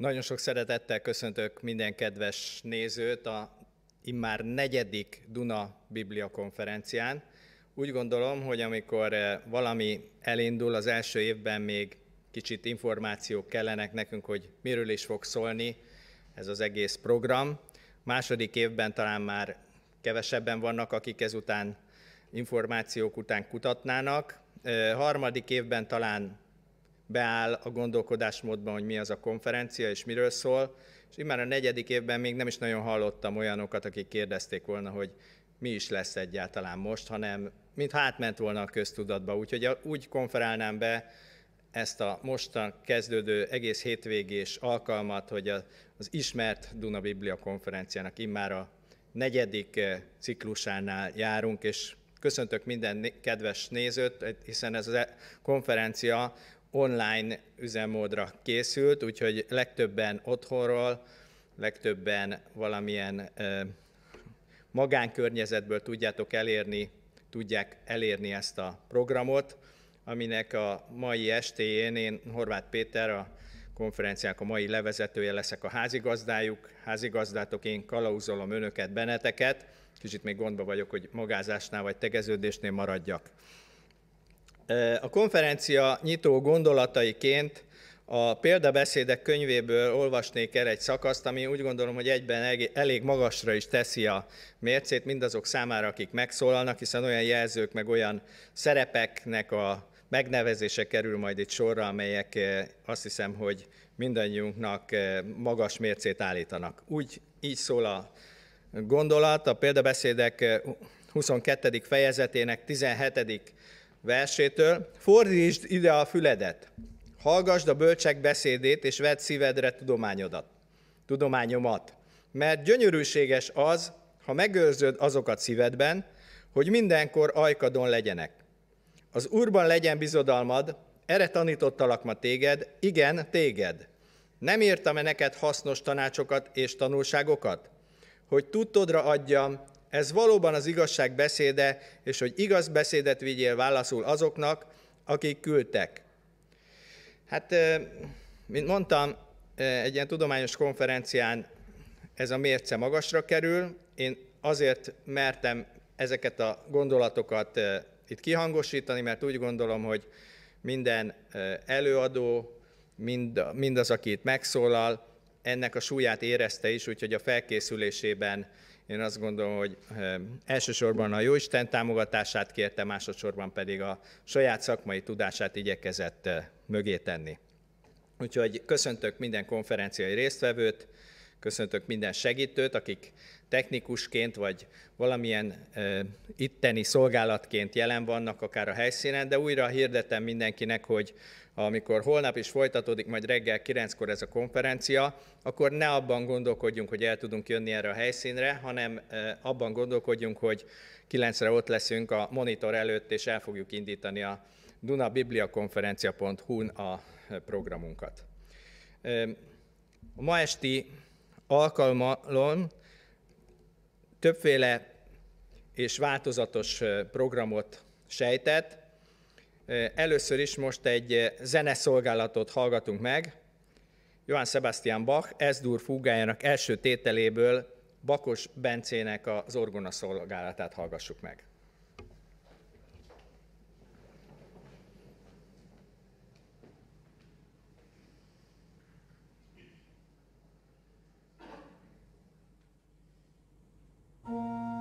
Nagyon sok szeretettel köszöntök minden kedves nézőt a immár negyedik Duna Biblia konferencián. Úgy gondolom, hogy amikor eh, valami elindul, az első évben még kicsit információk kellenek nekünk, hogy miről is fog szólni ez az egész program. Második évben talán már kevesebben vannak, akik ezután információk után kutatnának. Eh, harmadik évben talán beáll a gondolkodásmódban, hogy mi az a konferencia és miről szól, és már a negyedik évben még nem is nagyon hallottam olyanokat, akik kérdezték volna, hogy mi is lesz egyáltalán most, hanem mint átment volna a köztudatba. Úgyhogy úgy konferálnám be ezt a mostan kezdődő egész hétvégés alkalmat, hogy az ismert Duna Biblia konferenciának immár a negyedik eh, ciklusánál járunk, és köszöntök minden kedves nézőt, hiszen ez a konferencia online üzemmódra készült, úgyhogy legtöbben otthonról, legtöbben valamilyen magánkörnyezetből tudjátok elérni, tudják elérni ezt a programot, aminek a mai estéjén én Horváth Péter, a konferenciák a mai levezetője leszek a házigazdájuk, házigazdátok, én kalauzolom önöket, benneteket, kicsit még gondba vagyok, hogy magázásnál vagy tegeződésnél maradjak. A konferencia nyitó gondolataiként a példabeszédek könyvéből olvasnék el egy szakaszt, ami úgy gondolom, hogy egyben elég magasra is teszi a mércét mindazok számára, akik megszólalnak, hiszen olyan jelzők, meg olyan szerepeknek a megnevezése kerül majd itt sorra, amelyek azt hiszem, hogy mindannyiunknak magas mércét állítanak. Úgy így szól a gondolat, a példabeszédek 22. fejezetének 17 versétől, fordítsd ide a füledet, hallgassd a bölcsek beszédét, és vedd szívedre tudományodat, tudományomat. Mert gyönyörűséges az, ha megőrzöd azokat szívedben, hogy mindenkor ajkadon legyenek. Az Úrban legyen bizodalmad, erre tanítottalak ma téged, igen, téged. Nem írtam-e neked hasznos tanácsokat és tanulságokat? Hogy tudtodra adjam, ez valóban az igazság beszéde, és hogy igaz beszédet vigyél válaszul azoknak, akik küldtek. Hát, mint mondtam, egy ilyen tudományos konferencián ez a mérce magasra kerül. Én azért mertem ezeket a gondolatokat itt kihangosítani, mert úgy gondolom, hogy minden előadó, mind, mindaz, aki itt megszólal, ennek a súlyát érezte is, úgyhogy a felkészülésében én azt gondolom, hogy elsősorban a Jóisten támogatását kérte, másodszorban pedig a saját szakmai tudását igyekezett eh, mögé tenni. Úgyhogy köszöntök minden konferenciai résztvevőt, köszöntök minden segítőt, akik technikusként vagy valamilyen e, itteni szolgálatként jelen vannak akár a helyszínen, de újra hirdetem mindenkinek, hogy amikor holnap is folytatódik, majd reggel 9-kor ez a konferencia, akkor ne abban gondolkodjunk, hogy el tudunk jönni erre a helyszínre, hanem abban gondolkodjunk, hogy 9-re ott leszünk a monitor előtt, és el fogjuk indítani a dunabibliakonferencia.hu-n a programunkat. A ma esti alkalmalon többféle és változatos programot sejtett, Először is most egy zeneszolgálatot hallgatunk meg. Johann Sebastian Bach Esdur fúgájának első tételéből Bakos Bencének az orgona szolgálatát hallgassuk meg. thank you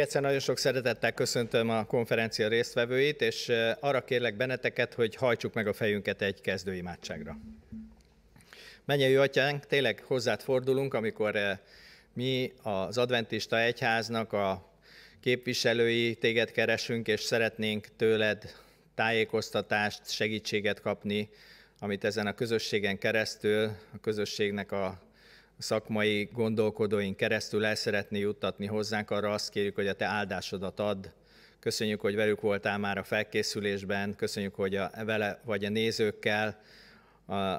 egyszer nagyon sok szeretettel köszöntöm a konferencia résztvevőit, és arra kérlek benneteket, hogy hajtsuk meg a fejünket egy kezdőimádságra. Menjei Atyánk, tényleg hozzád fordulunk, amikor mi az adventista egyháznak a képviselői téged keresünk, és szeretnénk tőled tájékoztatást, segítséget kapni, amit ezen a közösségen keresztül, a közösségnek a szakmai gondolkodóink keresztül el szeretné juttatni hozzánk, arra azt kérjük, hogy a te áldásodat add. Köszönjük, hogy velük voltál már a felkészülésben, köszönjük, hogy a, vele vagy a nézőkkel,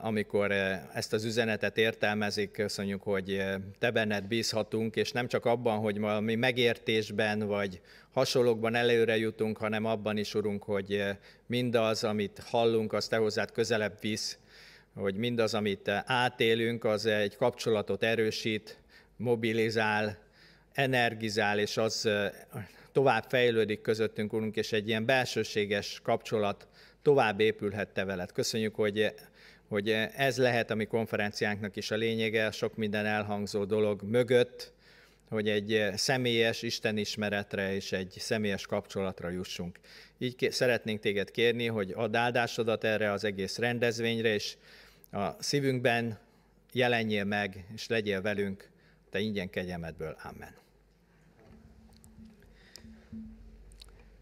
amikor e, ezt az üzenetet értelmezik, köszönjük, hogy e, te benned bízhatunk, és nem csak abban, hogy mi megértésben vagy hasonlókban előre jutunk, hanem abban is, Urunk, hogy e, mindaz, amit hallunk, az te hozzád közelebb visz, hogy mindaz, amit átélünk, az egy kapcsolatot erősít, mobilizál, energizál, és az tovább fejlődik közöttünk, úrunk, és egy ilyen belsőséges kapcsolat tovább épülhet Te veled. Köszönjük, hogy, hogy ez lehet a mi konferenciánknak is a lényege, sok minden elhangzó dolog mögött, hogy egy személyes istenismeretre és egy személyes kapcsolatra jussunk. Így szeretnénk téged kérni, hogy add áldásodat erre az egész rendezvényre, és a szívünkben, jelenjél meg, és legyél velünk, te ingyen kegyelmedből. Amen.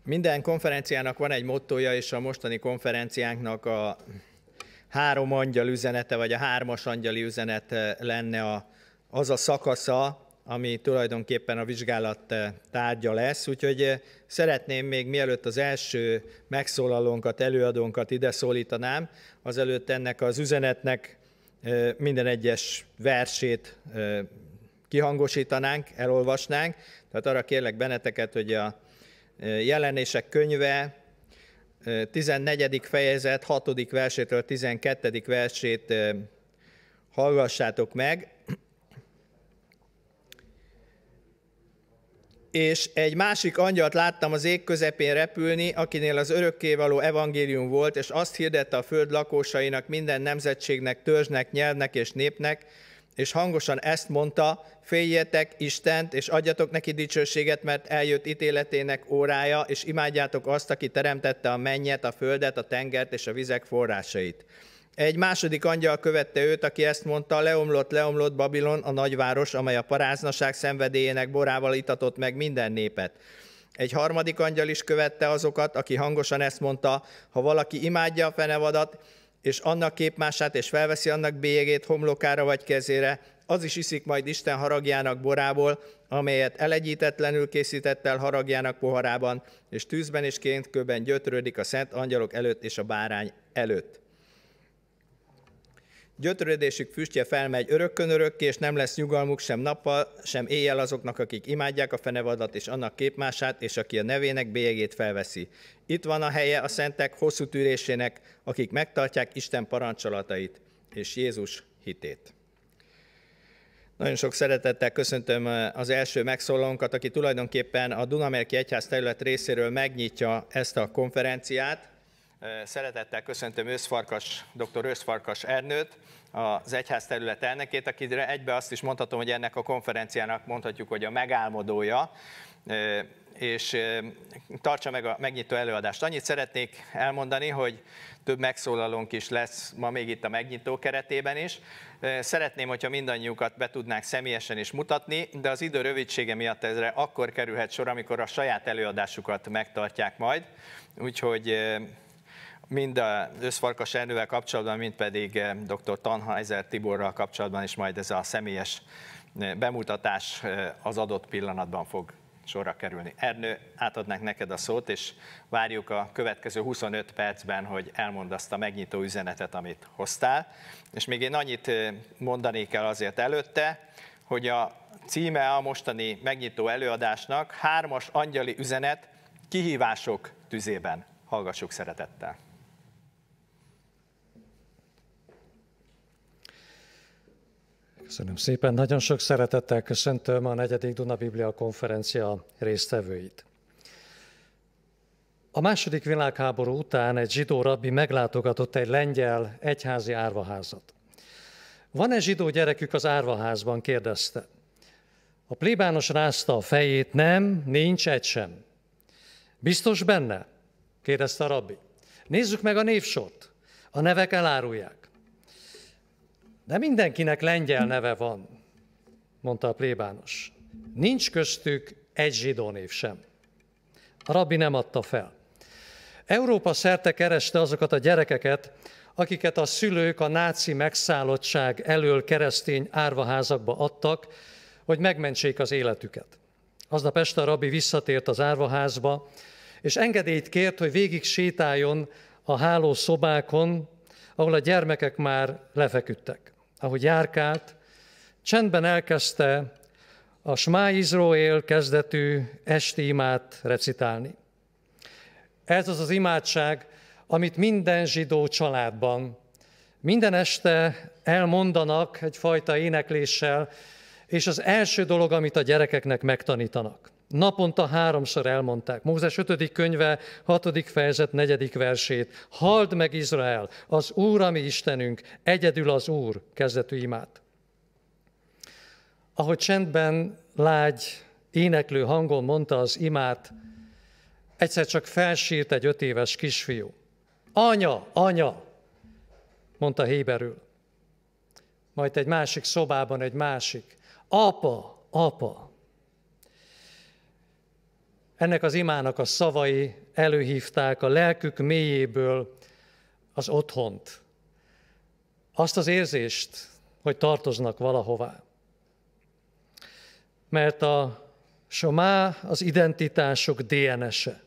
Minden konferenciának van egy mottoja, és a mostani konferenciánknak a három angyal üzenete, vagy a hármas angyali üzenet lenne a, az a szakasza, ami tulajdonképpen a vizsgálat eh, tárgya lesz. Úgyhogy eh, szeretném még mielőtt az első megszólalónkat, előadónkat ide szólítanám, azelőtt ennek az üzenetnek eh, minden egyes versét kihangosítanánk, elolvasnánk. Tehát arra kérlek benneteket, hogy a jelenések könyve 14. fejezet 6. versétől 12. versét hallgassátok meg. és egy másik angyalt láttam az ég közepén repülni, akinél az örökkévaló evangélium volt, és azt hirdette a föld lakosainak, minden nemzetségnek, törzsnek, nyelvnek és népnek, és hangosan ezt mondta, féljetek Istent, és adjatok neki dicsőséget, mert eljött ítéletének órája, és imádjátok azt, aki teremtette a mennyet, a földet, a tengert és a vizek forrásait. Egy második angyal követte őt, aki ezt mondta, leomlott, leomlott Babilon, a nagyváros, amely a paráznaság szenvedélyének borával itatott meg minden népet. Egy harmadik angyal is követte azokat, aki hangosan ezt mondta, ha valaki imádja a fenevadat, és annak képmását, és felveszi annak bélyegét homlokára vagy kezére, az is iszik majd Isten haragjának borából, amelyet elegyítetlenül készített el haragjának poharában, és tűzben és kéntkőben gyötrődik a szent angyalok előtt és a bárány előtt. Gyötrődésük füstje felmegy örökkön örökké, és nem lesz nyugalmuk sem nappal, sem éjjel azoknak, akik imádják a fenevadat és annak képmását, és aki a nevének bélyegét felveszi. Itt van a helye a szentek hosszú tűrésének, akik megtartják Isten parancsolatait és Jézus hitét. Nagyon sok szeretettel köszöntöm eh, az első megszólalónkat, aki tulajdonképpen a Dunamerki Egyház terület részéről megnyitja ezt a konferenciát. Szeretettel köszöntöm Őszfarkas, dr. Őszfarkas Ernőt, az egyház terület elnökét, akire egybe azt is mondhatom, hogy ennek a konferenciának mondhatjuk, hogy a megálmodója, és tartsa meg a megnyitó előadást. Annyit szeretnék elmondani, hogy több megszólalónk is lesz ma még itt a megnyitó keretében is. Szeretném, hogyha mindannyiukat be tudnánk személyesen is mutatni, de az idő rövidsége miatt ezre akkor kerülhet sor, amikor a saját előadásukat megtartják majd. Úgyhogy mind a Összfarkas Ernővel kapcsolatban, mind pedig eh, dr. Tanhaizer Tiborral kapcsolatban is majd ez a személyes eh, bemutatás eh, az adott pillanatban fog sorra kerülni. Ernő, átadnánk neked a szót, és várjuk a következő 25 percben, hogy elmondd azt a megnyitó üzenetet, amit hoztál. És még én annyit mondani kell azért előtte, hogy a címe a mostani megnyitó előadásnak hármas angyali üzenet kihívások tüzében. Hallgassuk szeretettel! Köszönöm szépen. Nagyon sok szeretettel köszöntöm a negyedik Duna Biblia konferencia résztvevőit. A második világháború után egy zsidó rabbi meglátogatott egy lengyel egyházi árvaházat. Van-e zsidó gyerekük az árvaházban? kérdezte. A plébános rázta a fejét, nem, nincs egy sem. Biztos benne? kérdezte a rabbi. Nézzük meg a névsort. A nevek elárulják. De mindenkinek lengyel neve van, mondta a plébános. Nincs köztük egy zsidó név sem. A rabbi nem adta fel. Európa szerte kereste azokat a gyerekeket, akiket a szülők a náci megszállottság elől keresztény árvaházakba adtak, hogy megmentsék az életüket. Aznap este a rabbi visszatért az árvaházba, és engedélyt kért, hogy végig sétáljon a hálószobákon, ahol a gyermekek már lefeküdtek ahogy járkált, csendben elkezdte a Smá Izrael kezdetű esti imát recitálni. Ez az az imádság, amit minden zsidó családban minden este elmondanak egyfajta énekléssel, és az első dolog, amit a gyerekeknek megtanítanak. Naponta háromszor elmondták. Mózes 5. könyve, 6. fejezet, 4. versét. Hald meg Izrael, az Úr, ami Istenünk, egyedül az Úr, kezdetű imát. Ahogy csendben lágy, éneklő hangon mondta az imát, egyszer csak felsírt egy öt éves kisfiú. Anya, anya, mondta héberül. Majd egy másik szobában egy másik. Apa, apa. Ennek az imának a szavai előhívták a lelkük mélyéből az otthont, azt az érzést, hogy tartoznak valahová. Mert a somá az identitások DNS-e.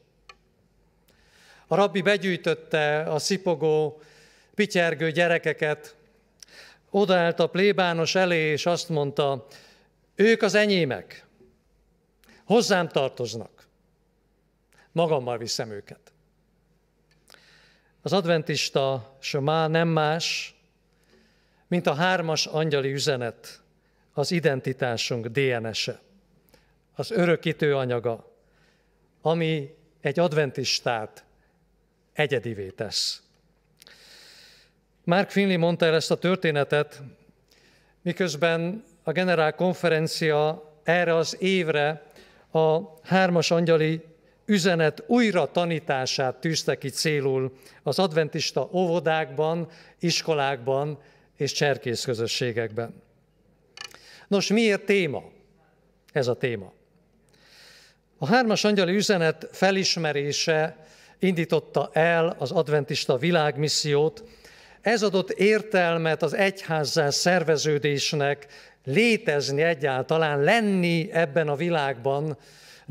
A rabbi begyűjtötte a szipogó, pityergő gyerekeket, odaállt a plébános elé, és azt mondta, ők az enyémek, hozzám tartoznak magammal viszem őket. Az adventista má nem más, mint a hármas angyali üzenet, az identitásunk DNS-e, az örökítő anyaga, ami egy adventistát egyedivé tesz. Mark Finley mondta el ezt a történetet, miközben a generál konferencia erre az évre a hármas angyali üzenet újra tanítását tűzte ki célul az adventista óvodákban, iskolákban és cserkészközösségekben. Nos, miért téma? Ez a téma. A hármas angyali üzenet felismerése indította el az adventista világmissziót, ez adott értelmet az egyházzá szerveződésnek, létezni egyáltalán, lenni ebben a világban,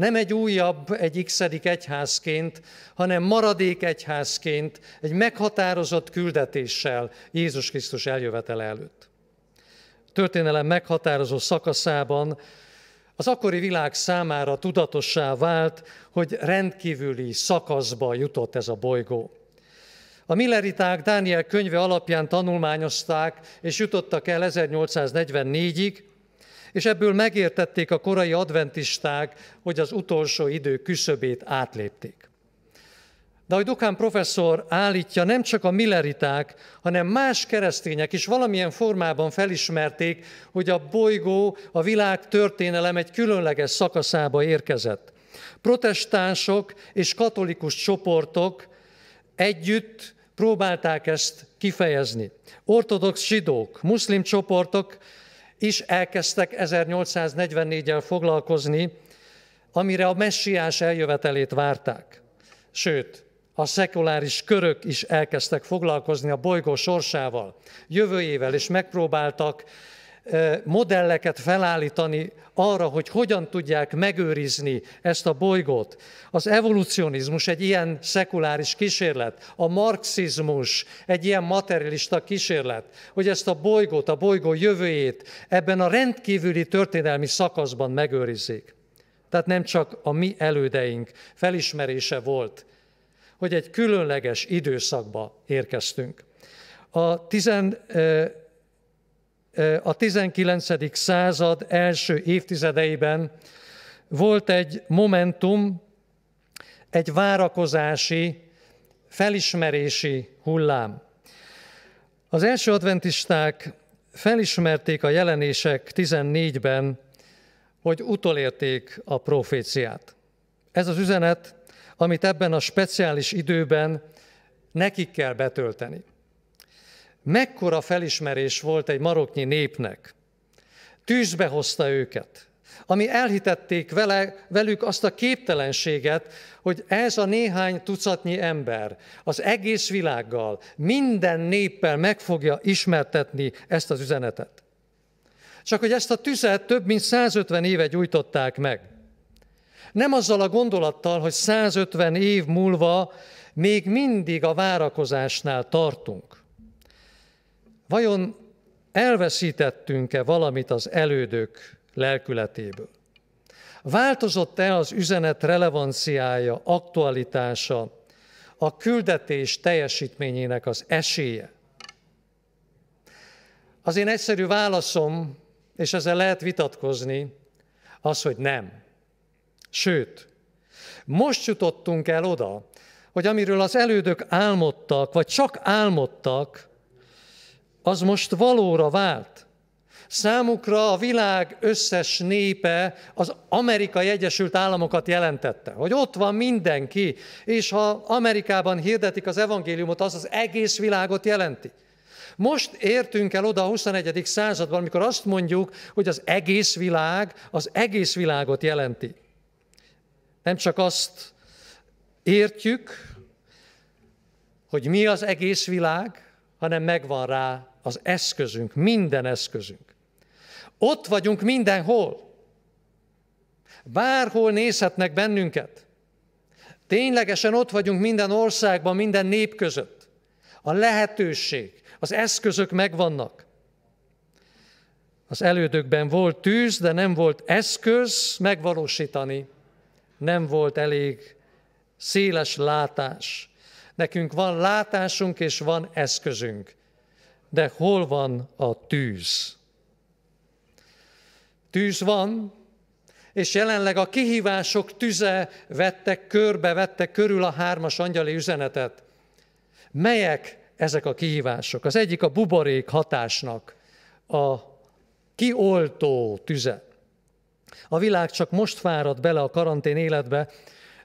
nem egy újabb, egy x egyházként, hanem maradék egyházként, egy meghatározott küldetéssel Jézus Krisztus eljövetele előtt. A történelem meghatározó szakaszában az akkori világ számára tudatossá vált, hogy rendkívüli szakaszba jutott ez a bolygó. A milleriták Dániel könyve alapján tanulmányozták, és jutottak el 1844-ig, és ebből megértették a korai adventisták, hogy az utolsó idő küszöbét átlépték. De ahogy Dukán professzor állítja, nem csak a milleriták, hanem más keresztények is valamilyen formában felismerték, hogy a bolygó, a világ történelem egy különleges szakaszába érkezett. Protestánsok és katolikus csoportok együtt próbálták ezt kifejezni. Ortodox zsidók, muszlim csoportok is elkezdtek 1844 el foglalkozni, amire a messiás eljövetelét várták. Sőt, a szekuláris körök is elkezdtek foglalkozni a bolygó sorsával, jövőjével, és megpróbáltak modelleket felállítani arra, hogy hogyan tudják megőrizni ezt a bolygót. Az evolucionizmus egy ilyen szekuláris kísérlet, a marxizmus egy ilyen materialista kísérlet, hogy ezt a bolygót, a bolygó jövőjét ebben a rendkívüli történelmi szakaszban megőrizzék. Tehát nem csak a mi elődeink felismerése volt, hogy egy különleges időszakba érkeztünk. A 10 a 19. század első évtizedeiben volt egy momentum, egy várakozási, felismerési hullám. Az első adventisták felismerték a jelenések 14-ben, hogy utolérték a proféciát. Ez az üzenet, amit ebben a speciális időben nekik kell betölteni. Mekkora felismerés volt egy maroknyi népnek. Tűzbe hozta őket, ami elhitették vele, velük azt a képtelenséget, hogy ez a néhány tucatnyi ember az egész világgal, minden néppel meg fogja ismertetni ezt az üzenetet. Csak hogy ezt a tüzet több mint 150 éve gyújtották meg. Nem azzal a gondolattal, hogy 150 év múlva még mindig a várakozásnál tartunk. Vajon elveszítettünk-e valamit az elődök lelkületéből? Változott-e az üzenet relevanciája, aktualitása, a küldetés teljesítményének az esélye? Az én egyszerű válaszom, és ezzel lehet vitatkozni, az, hogy nem. Sőt, most jutottunk el oda, hogy amiről az elődök álmodtak, vagy csak álmodtak, az most valóra vált. Számukra a világ összes népe az Amerikai Egyesült Államokat jelentette, hogy ott van mindenki, és ha Amerikában hirdetik az evangéliumot, az az egész világot jelenti. Most értünk el oda a 21. században, amikor azt mondjuk, hogy az egész világ az egész világot jelenti. Nem csak azt értjük, hogy mi az egész világ, hanem megvan rá az eszközünk, minden eszközünk. Ott vagyunk mindenhol. Bárhol nézhetnek bennünket. Ténylegesen ott vagyunk minden országban, minden nép között. A lehetőség, az eszközök megvannak. Az elődökben volt tűz, de nem volt eszköz megvalósítani. Nem volt elég széles látás. Nekünk van látásunk és van eszközünk de hol van a tűz? Tűz van, és jelenleg a kihívások tüze vettek körbe, vettek körül a hármas angyali üzenetet. Melyek ezek a kihívások? Az egyik a buborék hatásnak a kioltó tüze. A világ csak most fáradt bele a karantén életbe,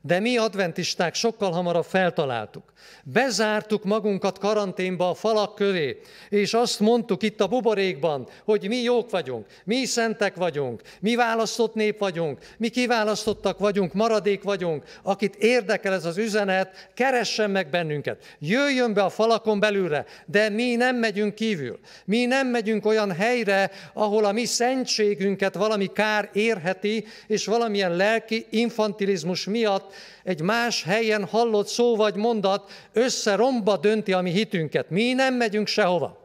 de mi adventisták sokkal hamarabb feltaláltuk. Bezártuk magunkat karanténba a falak köré, és azt mondtuk itt a buborékban, hogy mi jók vagyunk, mi szentek vagyunk, mi választott nép vagyunk, mi kiválasztottak vagyunk, maradék vagyunk, akit érdekel ez az üzenet, keressen meg bennünket. Jöjjön be a falakon belülre, de mi nem megyünk kívül. Mi nem megyünk olyan helyre, ahol a mi szentségünket valami kár érheti, és valamilyen lelki infantilizmus miatt egy más helyen hallott szó vagy mondat összeromba dönti a mi hitünket. Mi nem megyünk sehova.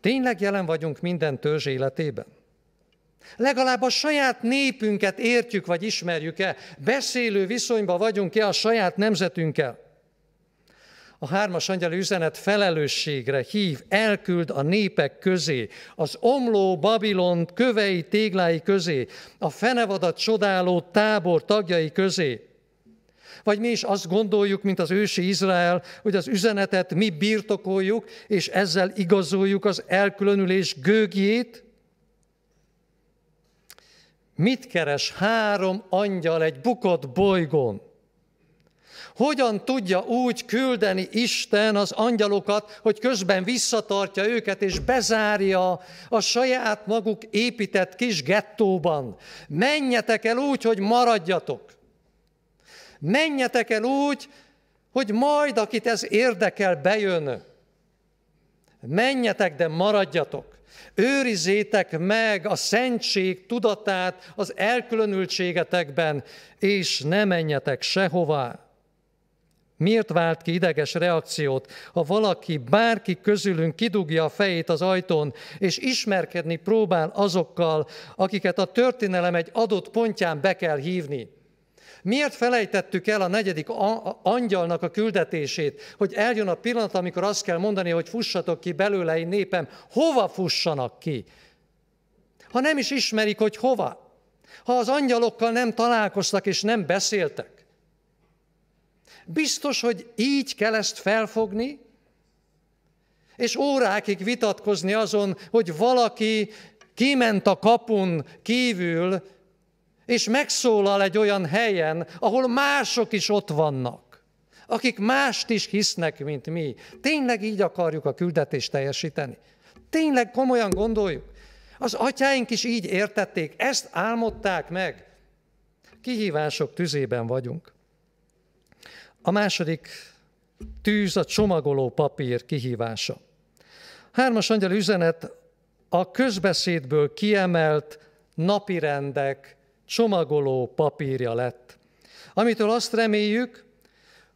Tényleg jelen vagyunk minden törzs életében? Legalább a saját népünket értjük vagy ismerjük-e? Beszélő viszonyban vagyunk-e a saját nemzetünkkel? a hármas angyali üzenet felelősségre hív, elküld a népek közé, az omló Babilon kövei téglái közé, a fenevadat csodáló tábor tagjai közé. Vagy mi is azt gondoljuk, mint az ősi Izrael, hogy az üzenetet mi birtokoljuk, és ezzel igazoljuk az elkülönülés gőgjét? Mit keres három angyal egy bukott bolygón? Hogyan tudja úgy küldeni Isten az angyalokat, hogy közben visszatartja őket és bezárja a saját maguk épített kis gettóban? Menjetek el úgy, hogy maradjatok. Menjetek el úgy, hogy majd, akit ez érdekel, bejön. Menjetek, de maradjatok. Őrizétek meg a szentség tudatát az elkülönültségetekben, és ne menjetek sehová. Miért vált ki ideges reakciót, ha valaki, bárki közülünk kidugja a fejét az ajtón, és ismerkedni próbál azokkal, akiket a történelem egy adott pontján be kell hívni? Miért felejtettük el a negyedik angyalnak a küldetését, hogy eljön a pillanat, amikor azt kell mondani, hogy fussatok ki belőle, én népem, hova fussanak ki? Ha nem is ismerik, hogy hova, ha az angyalokkal nem találkoztak és nem beszéltek, Biztos, hogy így kell ezt felfogni, és órákig vitatkozni azon, hogy valaki kiment a kapun kívül, és megszólal egy olyan helyen, ahol mások is ott vannak, akik mást is hisznek, mint mi. Tényleg így akarjuk a küldetést teljesíteni? Tényleg komolyan gondoljuk? Az atyáink is így értették, ezt álmodták meg. Kihívások tüzében vagyunk. A második tűz a csomagoló papír kihívása. Hármas angyal üzenet a közbeszédből kiemelt napirendek csomagoló papírja lett, amitől azt reméljük,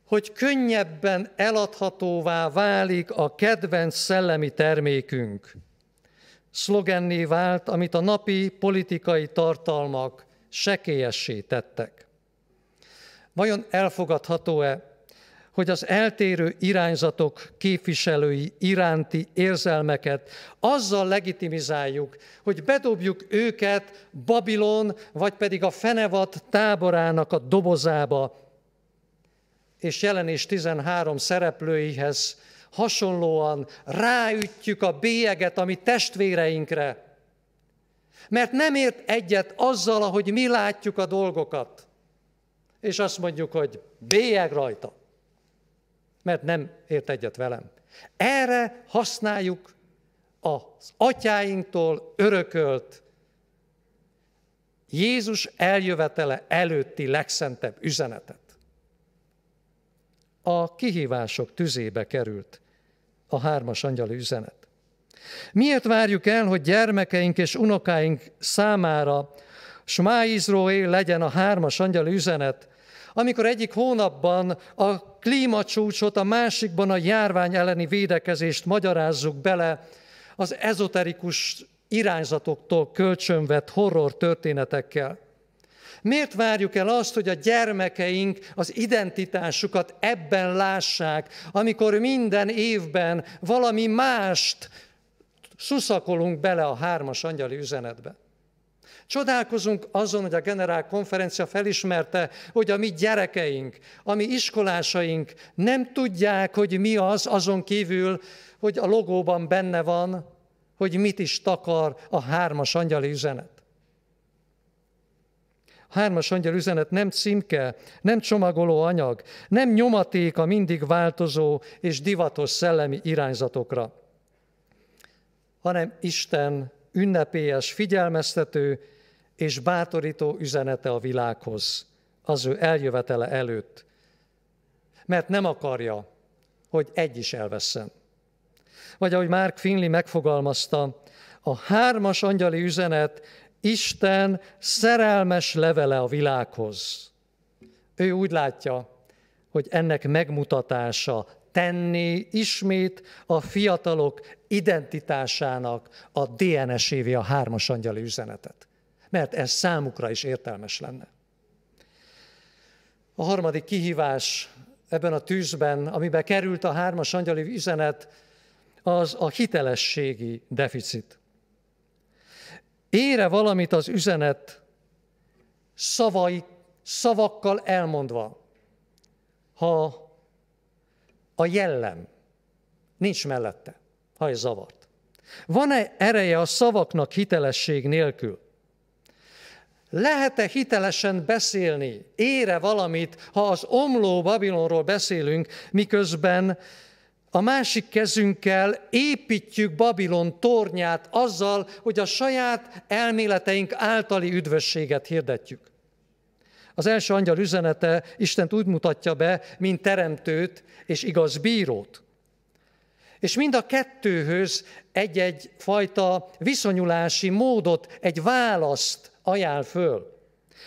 hogy könnyebben eladhatóvá válik a kedvenc szellemi termékünk. Szlogenné vált, amit a napi politikai tartalmak sekélyessé tettek. Vajon elfogadható-e, hogy az eltérő irányzatok képviselői iránti érzelmeket azzal legitimizáljuk, hogy bedobjuk őket Babilon vagy pedig a Fenevat táborának a dobozába, és jelenés 13 szereplőihez hasonlóan ráütjük a bélyeget a mi testvéreinkre, mert nem ért egyet azzal, ahogy mi látjuk a dolgokat és azt mondjuk, hogy bélyeg rajta, mert nem ért egyet velem. Erre használjuk az atyáinktól örökölt Jézus eljövetele előtti legszentebb üzenetet. A kihívások tüzébe került a hármas angyali üzenet. Miért várjuk el, hogy gyermekeink és unokáink számára Smá Izrael legyen a hármas angyal üzenet, amikor egyik hónapban a klímacsúcsot, a másikban a járvány elleni védekezést magyarázzuk bele az ezoterikus irányzatoktól kölcsönvett horror történetekkel. Miért várjuk el azt, hogy a gyermekeink az identitásukat ebben lássák, amikor minden évben valami mást szuszakolunk bele a hármas angyali üzenetbe? Csodálkozunk azon, hogy a generál konferencia felismerte, hogy a mi gyerekeink, a mi iskolásaink nem tudják, hogy mi az azon kívül, hogy a logóban benne van, hogy mit is takar a hármas angyali üzenet. A hármas angyal üzenet nem címke, nem csomagoló anyag, nem nyomaték a mindig változó és divatos szellemi irányzatokra, hanem Isten ünnepélyes, figyelmeztető és bátorító üzenete a világhoz, az ő eljövetele előtt. Mert nem akarja, hogy egy is elveszem. Vagy ahogy Mark Finley megfogalmazta, a hármas angyali üzenet Isten szerelmes levele a világhoz. Ő úgy látja, hogy ennek megmutatása, tenni ismét a fiatalok identitásának a DNS-évé a hármas angyali üzenetet. Mert ez számukra is értelmes lenne. A harmadik kihívás ebben a tűzben, amiben került a hármas angyali üzenet, az a hitelességi deficit. Ére valamit az üzenet szavai, szavakkal elmondva, ha a jellem. Nincs mellette. ha ez zavart. Van-e ereje a szavaknak hitelesség nélkül? Lehet-e hitelesen beszélni, ére valamit, ha az omló Babilonról beszélünk, miközben a másik kezünkkel építjük Babilon tornyát azzal, hogy a saját elméleteink általi üdvösséget hirdetjük? Az első angyal üzenete Isten úgy mutatja be, mint teremtőt és igaz bírót. És mind a kettőhöz egy-egy fajta viszonyulási módot, egy választ ajánl föl.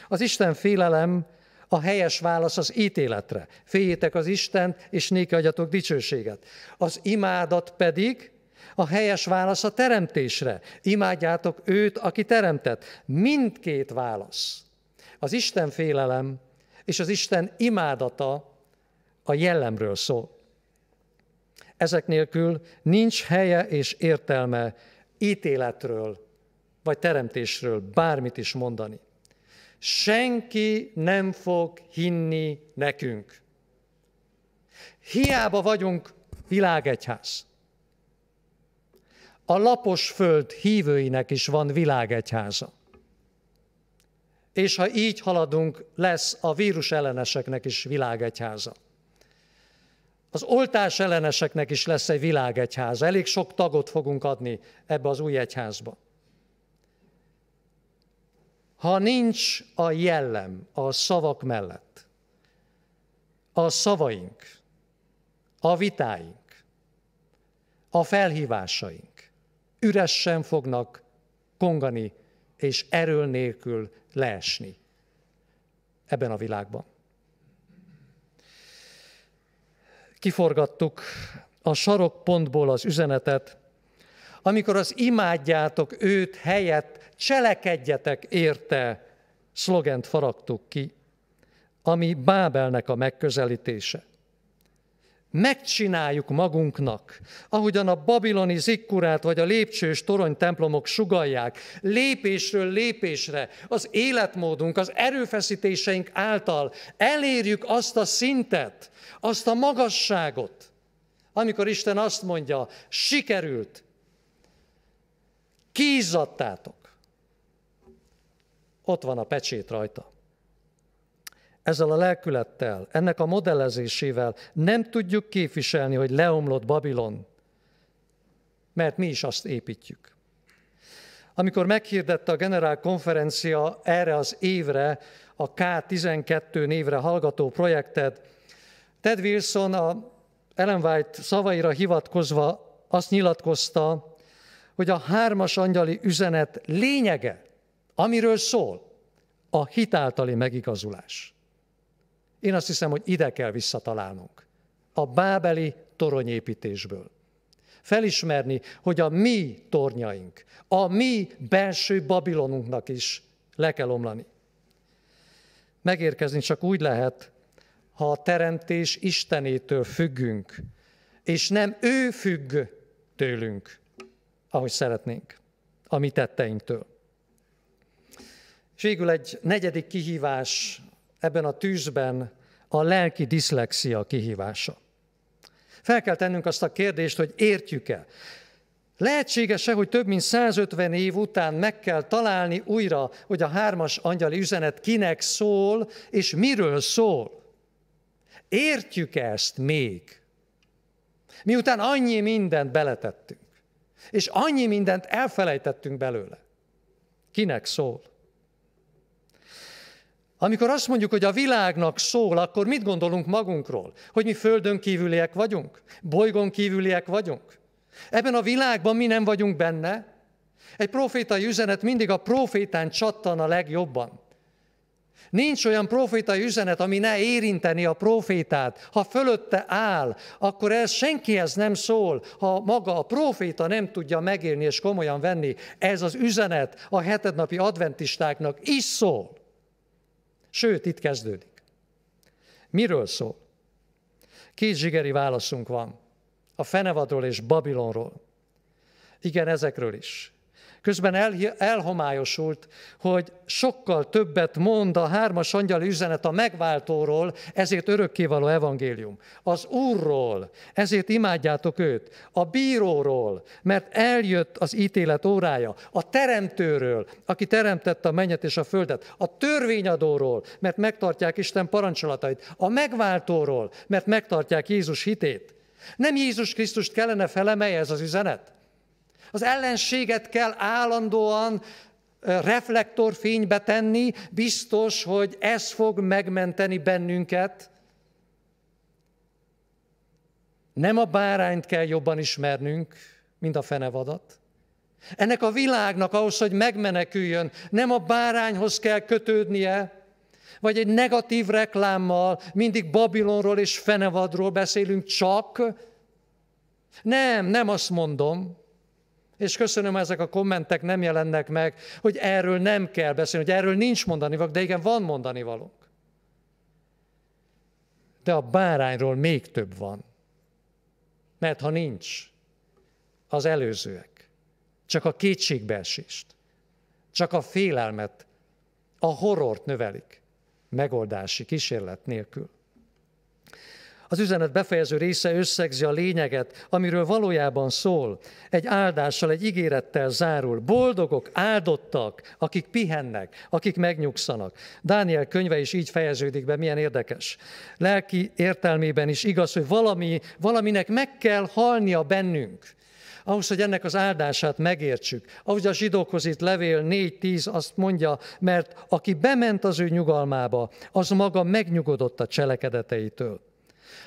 Az Isten félelem a helyes válasz az ítéletre. Féljétek az Istent, és néki adjatok dicsőséget. Az imádat pedig a helyes válasz a teremtésre. Imádjátok őt, aki teremtett. Mindkét válasz. Az Isten félelem és az Isten imádata a jellemről szól. Ezek nélkül nincs helye és értelme ítéletről vagy teremtésről bármit is mondani. Senki nem fog hinni nekünk. Hiába vagyunk világegyház. A lapos föld hívőinek is van világegyháza és ha így haladunk, lesz a vírus elleneseknek is világegyháza. Az oltás elleneseknek is lesz egy világegyház. Elég sok tagot fogunk adni ebbe az új egyházba. Ha nincs a jellem a szavak mellett, a szavaink, a vitáink, a felhívásaink üresen fognak kongani és eről nélkül leesni ebben a világban. Kiforgattuk a sarokpontból az üzenetet, amikor az imádjátok őt helyett cselekedjetek érte, szlogent faragtuk ki, ami Bábelnek a megközelítése megcsináljuk magunknak, ahogyan a babiloni zikkurát vagy a lépcsős torony templomok sugalják, lépésről lépésre, az életmódunk, az erőfeszítéseink által elérjük azt a szintet, azt a magasságot, amikor Isten azt mondja, sikerült, kízadtátok. Ott van a pecsét rajta ezzel a lelkülettel, ennek a modellezésével nem tudjuk képviselni, hogy leomlott Babilon, mert mi is azt építjük. Amikor meghirdette a generál konferencia erre az évre a K12 névre hallgató projektet, Ted Wilson a Ellen White szavaira hivatkozva azt nyilatkozta, hogy a hármas angyali üzenet lényege, amiről szól, a hitáltali megigazulás. Én azt hiszem, hogy ide kell visszatalálnunk. A bábeli toronyépítésből. Felismerni, hogy a mi tornyaink, a mi belső Babilonunknak is le kell omlani. Megérkezni csak úgy lehet, ha a teremtés Istenétől függünk, és nem ő függ tőlünk, ahogy szeretnénk, a mi tetteinktől. És végül egy negyedik kihívás ebben a tűzben a lelki diszlexia kihívása. Fel kell tennünk azt a kérdést, hogy értjük-e. Lehetséges-e, hogy több mint 150 év után meg kell találni újra, hogy a hármas angyali üzenet kinek szól és miről szól? Értjük -e ezt még? Miután annyi mindent beletettünk, és annyi mindent elfelejtettünk belőle. Kinek szól? Amikor azt mondjuk, hogy a világnak szól, akkor mit gondolunk magunkról? Hogy mi földön kívüliek vagyunk? Bolygón kívüliek vagyunk? Ebben a világban mi nem vagyunk benne? Egy profétai üzenet mindig a profétán csattan a legjobban. Nincs olyan profétai üzenet, ami ne érinteni a profétát. Ha fölötte áll, akkor ez senkihez nem szól, ha maga a proféta nem tudja megélni és komolyan venni. Ez az üzenet a hetednapi adventistáknak is szól. Sőt, itt kezdődik. Miről szól? Két zsigeri válaszunk van. A Fenevadról és Babilonról. Igen, ezekről is. Közben el, elhomályosult, hogy sokkal többet mond a hármas angyali üzenet a megváltóról, ezért örökkévaló evangélium. Az Úrról, ezért imádjátok őt. A bíróról, mert eljött az ítélet órája. A teremtőről, aki teremtette a mennyet és a földet. A törvényadóról, mert megtartják Isten parancsolatait. A megváltóról, mert megtartják Jézus hitét. Nem Jézus Krisztust kellene felemelje ez az üzenet? Az ellenséget kell állandóan reflektorfénybe tenni, biztos, hogy ez fog megmenteni bennünket. Nem a bárányt kell jobban ismernünk, mint a fenevadat. Ennek a világnak ahhoz, hogy megmeneküljön, nem a bárányhoz kell kötődnie, vagy egy negatív reklámmal mindig Babilonról és Fenevadról beszélünk csak. Nem, nem azt mondom, és köszönöm, ezek a kommentek nem jelennek meg, hogy erről nem kell beszélni, hogy erről nincs mondani való, de igen, van mondani való. De a bárányról még több van. Mert ha nincs, az előzőek, csak a kétségbeesést, csak a félelmet, a horort növelik megoldási kísérlet nélkül. Az üzenet befejező része összegzi a lényeget, amiről valójában szól. Egy áldással, egy ígérettel zárul. Boldogok, áldottak, akik pihennek, akik megnyugszanak. Dániel könyve is így fejeződik be, milyen érdekes. Lelki értelmében is igaz, hogy valami, valaminek meg kell halnia bennünk ahhoz, hogy ennek az áldását megértsük. Ahogy a zsidókhoz itt levél 4.10 azt mondja, mert aki bement az ő nyugalmába, az maga megnyugodott a cselekedeteitől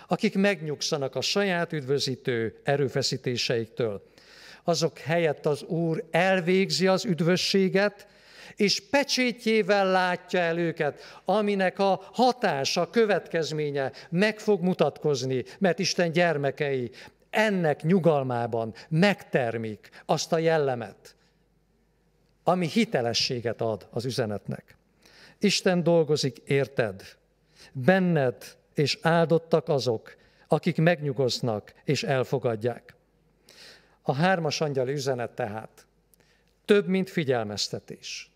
akik megnyugszanak a saját üdvözítő erőfeszítéseiktől. Azok helyett az Úr elvégzi az üdvösséget, és pecsétjével látja el őket, aminek a hatása, következménye meg fog mutatkozni, mert Isten gyermekei ennek nyugalmában megtermik azt a jellemet, ami hitelességet ad az üzenetnek. Isten dolgozik érted, benned, és áldottak azok, akik megnyugoznak és elfogadják. A hármas angyali üzenet tehát több, mint figyelmeztetés,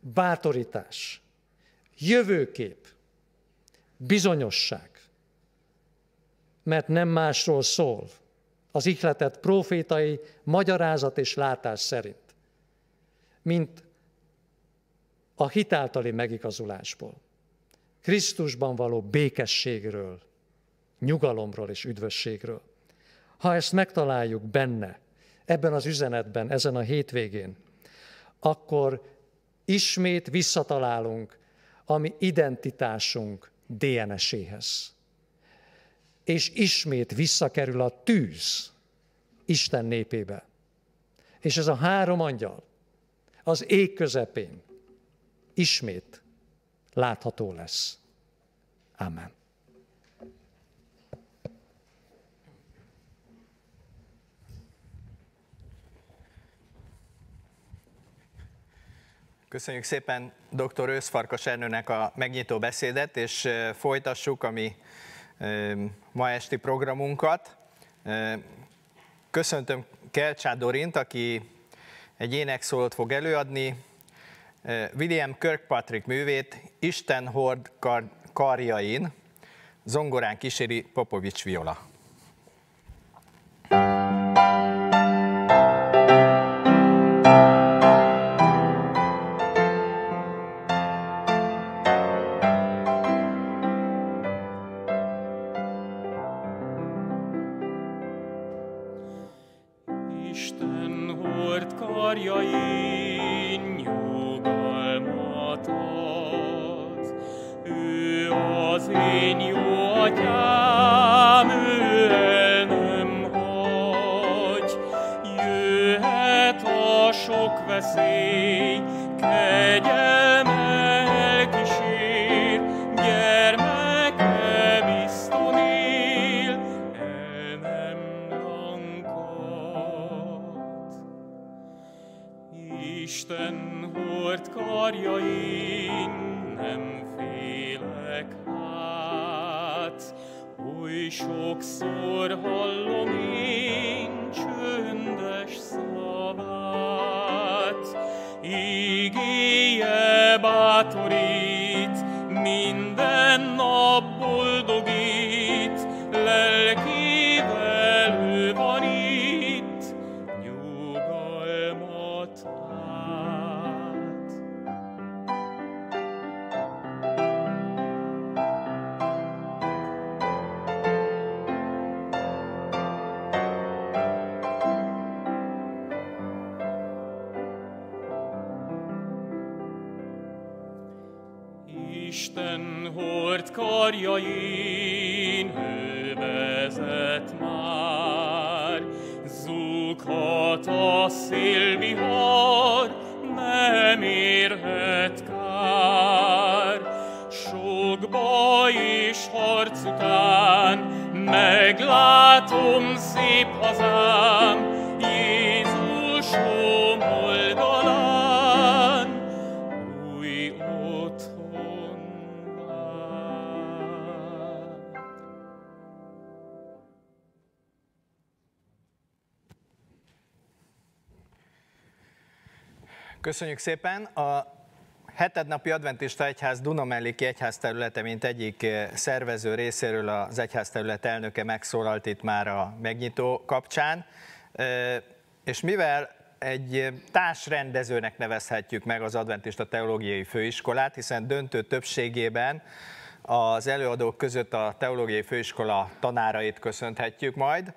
bátorítás, jövőkép, bizonyosság, mert nem másról szól az ihletett profétai magyarázat és látás szerint, mint a hitáltali megigazulásból. Krisztusban való békességről, nyugalomról és üdvösségről. Ha ezt megtaláljuk benne, ebben az üzenetben, ezen a hétvégén, akkor ismét visszatalálunk a mi identitásunk DNS-éhez. És ismét visszakerül a tűz Isten népébe. És ez a három angyal az ég közepén ismét látható lesz. Amen. Köszönjük szépen dr. Őszfarkas Ernőnek a megnyitó beszédet, és folytassuk a mi ma esti programunkat. Köszöntöm Kelcsá Dorint, aki egy énekszólót fog előadni, William Kirkpatrick művét Isten hord kar- karjain zongorán kíséri Popovics Viola. thank you Köszönjük szépen! A hetednapi adventista egyház Dunamelléki egyház területe, mint egyik eh, szervező részéről az egyház terület elnöke megszólalt itt már a megnyitó kapcsán, eh, és mivel egy társrendezőnek nevezhetjük meg az Adventista Teológiai Főiskolát, hiszen döntő többségében az előadók között a Teológiai Főiskola tanárait köszönhetjük majd.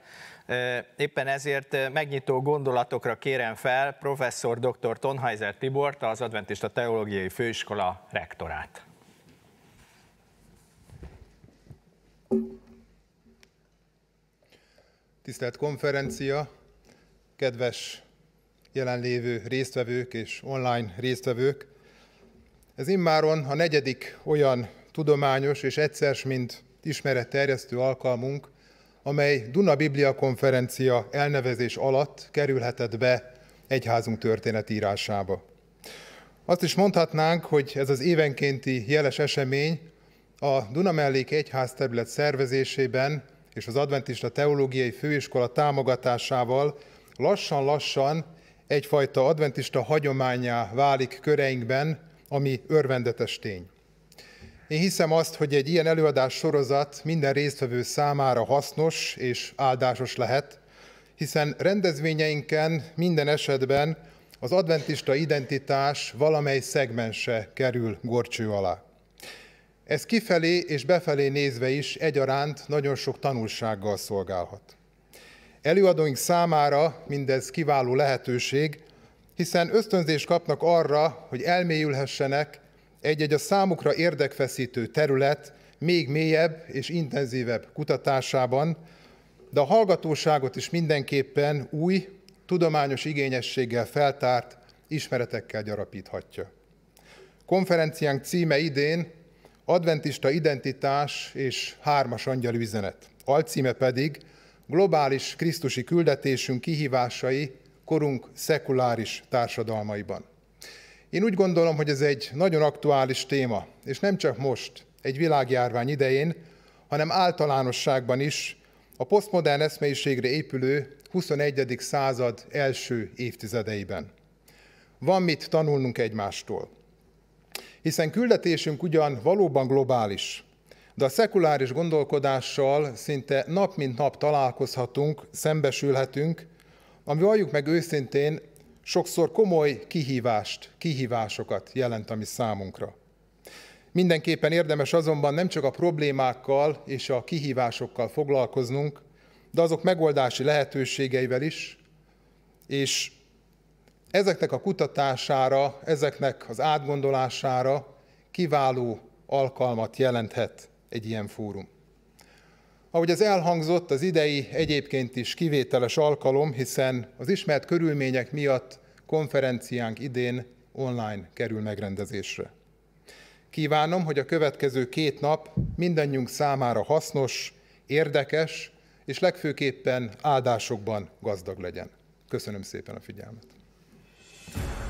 Éppen ezért megnyitó gondolatokra kérem fel professzor dr. Tonheiser Tibort, az Adventista Teológiai Főiskola rektorát. Tisztelt konferencia, kedves jelenlévő résztvevők és online résztvevők! Ez immáron a negyedik olyan tudományos és egyszer, mint ismeretterjesztő alkalmunk, amely Duna Biblia konferencia elnevezés alatt kerülhetett be egyházunk történetírásába. Azt is mondhatnánk, hogy ez az évenkénti jeles esemény a mellék Egyház terület szervezésében és az Adventista Teológiai Főiskola támogatásával lassan-lassan egyfajta adventista hagyományá válik köreinkben, ami örvendetes tény. Én hiszem azt, hogy egy ilyen előadás sorozat minden résztvevő számára hasznos és áldásos lehet, hiszen rendezvényeinken minden esetben az adventista identitás valamely szegmense kerül gorcső alá. Ez kifelé és befelé nézve is egyaránt nagyon sok tanulsággal szolgálhat. Előadóink számára mindez kiváló lehetőség, hiszen ösztönzést kapnak arra, hogy elmélyülhessenek egy-egy a számukra érdekfeszítő terület még mélyebb és intenzívebb kutatásában, de a hallgatóságot is mindenképpen új, tudományos igényességgel feltárt ismeretekkel gyarapíthatja. Konferenciánk címe idén Adventista identitás és hármas angyal üzenet. Alcíme pedig globális krisztusi küldetésünk kihívásai korunk szekuláris társadalmaiban. Én úgy gondolom, hogy ez egy nagyon aktuális téma, és nem csak most, egy világjárvány idején, hanem általánosságban is a posztmodern eszmeiségre épülő 21. század első évtizedeiben. Van mit tanulnunk egymástól. Hiszen küldetésünk ugyan valóban globális, de a szekuláris gondolkodással szinte nap mint nap találkozhatunk, szembesülhetünk, ami valljuk meg őszintén sokszor komoly kihívást, kihívásokat jelent a mi számunkra. Mindenképpen érdemes azonban nem csak a problémákkal és a kihívásokkal foglalkoznunk, de azok megoldási lehetőségeivel is, és ezeknek a kutatására, ezeknek az átgondolására kiváló alkalmat jelenthet egy ilyen fórum. Ahogy az elhangzott, az idei egyébként is kivételes alkalom, hiszen az ismert körülmények miatt konferenciánk idén online kerül megrendezésre. Kívánom, hogy a következő két nap mindannyiunk számára hasznos, érdekes és legfőképpen áldásokban gazdag legyen. Köszönöm szépen a figyelmet!